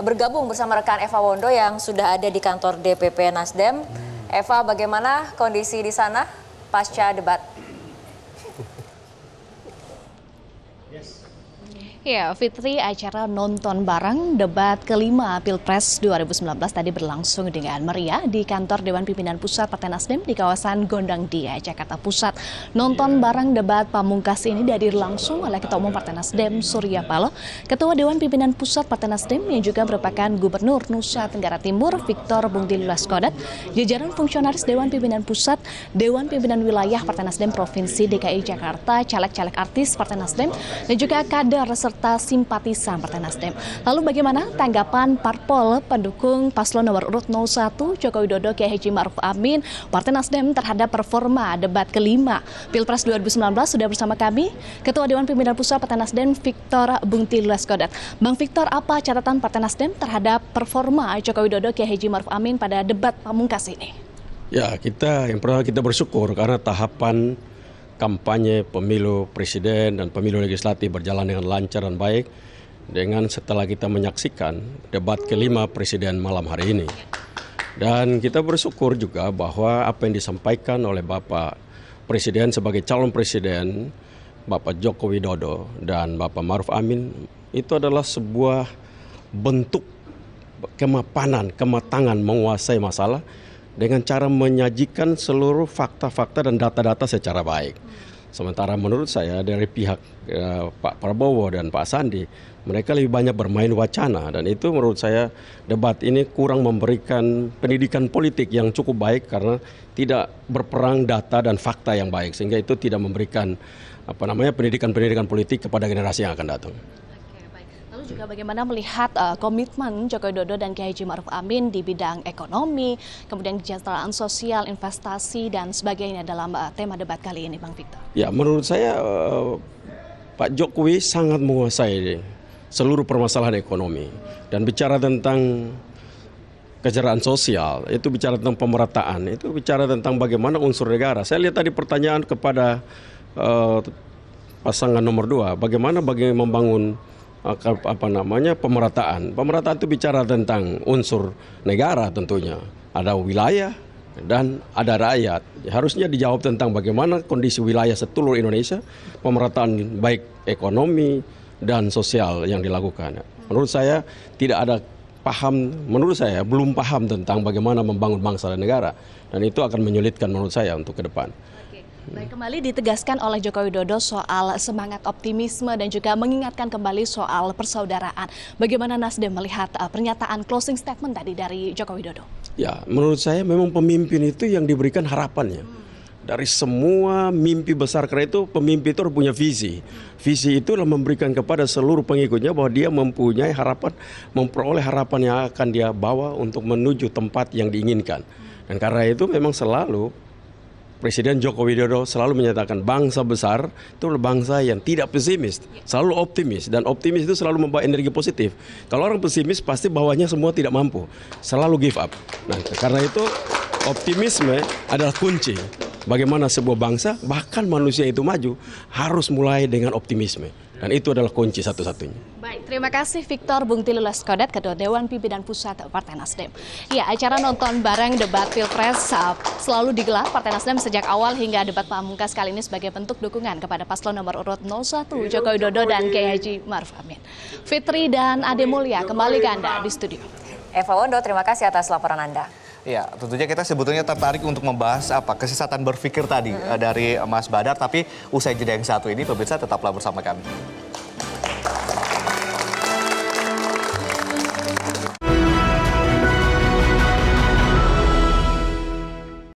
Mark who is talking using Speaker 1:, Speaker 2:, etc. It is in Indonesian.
Speaker 1: bergabung bersama rekan Eva Wondo yang sudah ada di kantor DPP Nasdem. Hmm. Eva, bagaimana kondisi di sana pasca debat? Yes. Ya, Fitri, acara nonton bareng debat kelima Pilpres 2019 tadi berlangsung dengan meriah di kantor Dewan Pimpinan Pusat Partai Nasdem di kawasan Gondang Dia, Jakarta Pusat. Nonton iya. bareng debat pamungkas ini dari langsung oleh Ketua Umum Partai Nasdem Surya Paloh, Ketua Dewan Pimpinan Pusat Partai Nasdem yang juga merupakan Gubernur Nusa Tenggara Timur Victor Bungtil Laskodat, jajaran fungsionaris Dewan Pimpinan Pusat, Dewan Pimpinan Wilayah Partai Nasdem Provinsi DKI Jakarta, caleg-caleg artis Partai Nasdem, dan juga kader serta simpatisan Partai Nasdem. Lalu bagaimana tanggapan parpol pendukung paslon nomor urut 01 Joko Widodo Kiai Haji Ma'ruf Amin Partai Nasdem terhadap performa debat kelima Pilpres 2019 sudah bersama kami Ketua Dewan Pimpinan Pusat Partai Nasdem Victor Bungti Leskodat. Bang Victor, apa catatan Partai Nasdem terhadap performa Joko Widodo Kiai Haji Ma'ruf Amin pada debat pamungkas ini?
Speaker 2: Ya, kita yang pertama kita bersyukur karena tahapan kampanye pemilu presiden dan pemilu legislatif berjalan dengan lancar dan baik dengan setelah kita menyaksikan debat kelima presiden malam hari ini. Dan kita bersyukur juga bahwa apa yang disampaikan oleh Bapak Presiden sebagai calon presiden Bapak Joko Widodo dan Bapak Maruf Amin itu adalah sebuah bentuk kemapanan, kematangan menguasai masalah dengan cara menyajikan seluruh fakta-fakta dan data-data secara baik. Sementara menurut saya dari pihak eh, Pak Prabowo dan Pak Sandi, mereka lebih banyak bermain wacana dan itu menurut saya debat ini kurang memberikan pendidikan politik yang cukup baik karena tidak berperang data dan fakta yang baik sehingga itu tidak memberikan apa namanya pendidikan-pendidikan politik kepada generasi yang akan datang
Speaker 1: juga bagaimana melihat uh, komitmen Joko Widodo dan Kiai Haji Maruf Amin di bidang ekonomi, kemudian kesejahteraan sosial, investasi dan sebagainya dalam uh, tema debat kali ini, Bang Victor.
Speaker 2: Ya, menurut saya uh, Pak Jokowi sangat menguasai seluruh permasalahan ekonomi dan bicara tentang kejaraan sosial, itu bicara tentang pemerataan, itu bicara tentang bagaimana unsur negara. Saya lihat tadi pertanyaan kepada uh, pasangan nomor dua, bagaimana bagi membangun apa namanya pemerataan. Pemerataan itu bicara tentang unsur negara tentunya. Ada wilayah dan ada rakyat. Harusnya dijawab tentang bagaimana kondisi wilayah seluruh Indonesia, pemerataan baik ekonomi dan sosial yang dilakukan. Menurut saya tidak ada paham, menurut saya belum paham tentang bagaimana membangun bangsa dan negara. Dan itu akan menyulitkan menurut saya untuk ke depan.
Speaker 1: Baik, kembali ditegaskan oleh Joko Widodo soal semangat optimisme dan juga mengingatkan kembali soal persaudaraan. Bagaimana Nasdem melihat eh, pernyataan closing statement tadi dari Joko Widodo?
Speaker 2: Ya, menurut saya memang pemimpin itu yang diberikan harapannya. Dari semua mimpi besar karena itu pemimpin itu punya visi. Visi itulah memberikan kepada seluruh pengikutnya bahwa dia mempunyai harapan, memperoleh harapan yang akan dia bawa untuk menuju tempat yang diinginkan. Dan karena itu memang selalu Presiden Joko Widodo selalu menyatakan bangsa besar itu bangsa yang tidak pesimis, selalu optimis dan optimis itu selalu membawa energi positif. Kalau orang pesimis pasti bawahnya semua tidak mampu, selalu give up. Nah, karena itu optimisme adalah kunci bagaimana sebuah bangsa bahkan manusia itu maju harus mulai dengan optimisme dan itu adalah kunci satu-satunya.
Speaker 1: Terima kasih Victor Tilulas Leskodat, Ketua Dewan Pimpinan Pusat Partai Nasdem. Ya, acara nonton bareng debat Pilpres uh, selalu digelar Partai Nasdem sejak awal hingga debat pamungkas kali ini sebagai bentuk dukungan kepada paslon nomor urut 01 iya, Joko Widodo dan Kiai Maruf Amin. Fitri dan Ade Mulia kembali ke Anda di studio. Eva Wondo, terima kasih atas laporan Anda. Ya, tentunya kita sebetulnya tertarik untuk membahas apa kesesatan berpikir tadi hmm. dari Mas Badar, tapi usai jeda yang satu ini pemirsa tetaplah bersama kami.